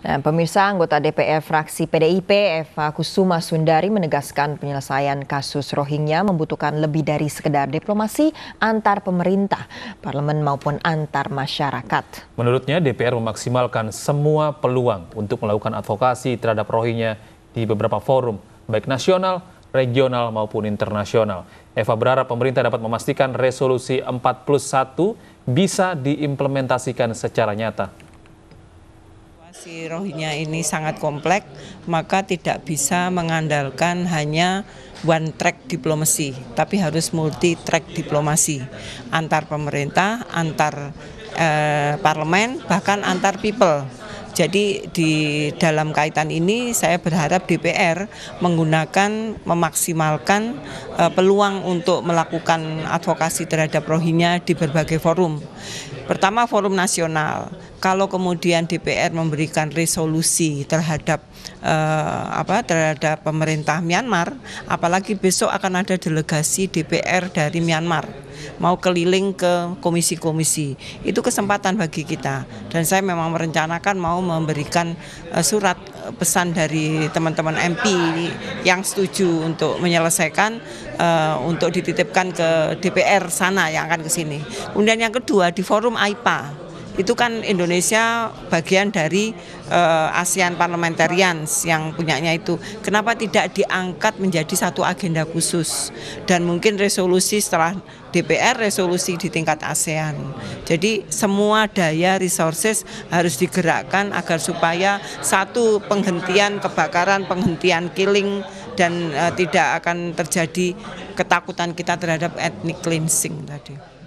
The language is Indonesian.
Dan pemirsa anggota DPR fraksi PDIP Eva Kusuma Sundari menegaskan penyelesaian kasus Rohingya membutuhkan lebih dari sekedar diplomasi antar pemerintah, parlemen maupun antar masyarakat. Menurutnya DPR memaksimalkan semua peluang untuk melakukan advokasi terhadap Rohingya di beberapa forum, baik nasional, regional maupun internasional. Eva berharap pemerintah dapat memastikan resolusi 41 bisa diimplementasikan secara nyata. Si rohnya ini sangat kompleks, maka tidak bisa mengandalkan hanya one track diplomasi, tapi harus multi track diplomasi antar pemerintah, antar eh, parlemen, bahkan antar people. Jadi di dalam kaitan ini saya berharap DPR menggunakan memaksimalkan eh, peluang untuk melakukan advokasi terhadap Rohingya di berbagai forum. Pertama forum nasional. Kalau kemudian DPR memberikan resolusi terhadap eh, apa terhadap pemerintah Myanmar, apalagi besok akan ada delegasi DPR dari Myanmar mau keliling ke komisi-komisi. Itu kesempatan bagi kita. Dan saya memang merencanakan mau memberikan uh, surat eh, pesan dari teman-teman MP yang setuju untuk menyelesaikan uh, untuk dititipkan ke DPR sana yang akan ke sini. Kemudian yang kedua di forum AIPA itu kan Indonesia bagian dari uh, ASEAN Parliamentarians yang punyanya itu. Kenapa tidak diangkat menjadi satu agenda khusus dan mungkin resolusi setelah DPR resolusi di tingkat ASEAN. Jadi semua daya resources harus digerakkan agar supaya satu penghentian kebakaran, penghentian killing dan uh, tidak akan terjadi ketakutan kita terhadap etnik cleansing tadi.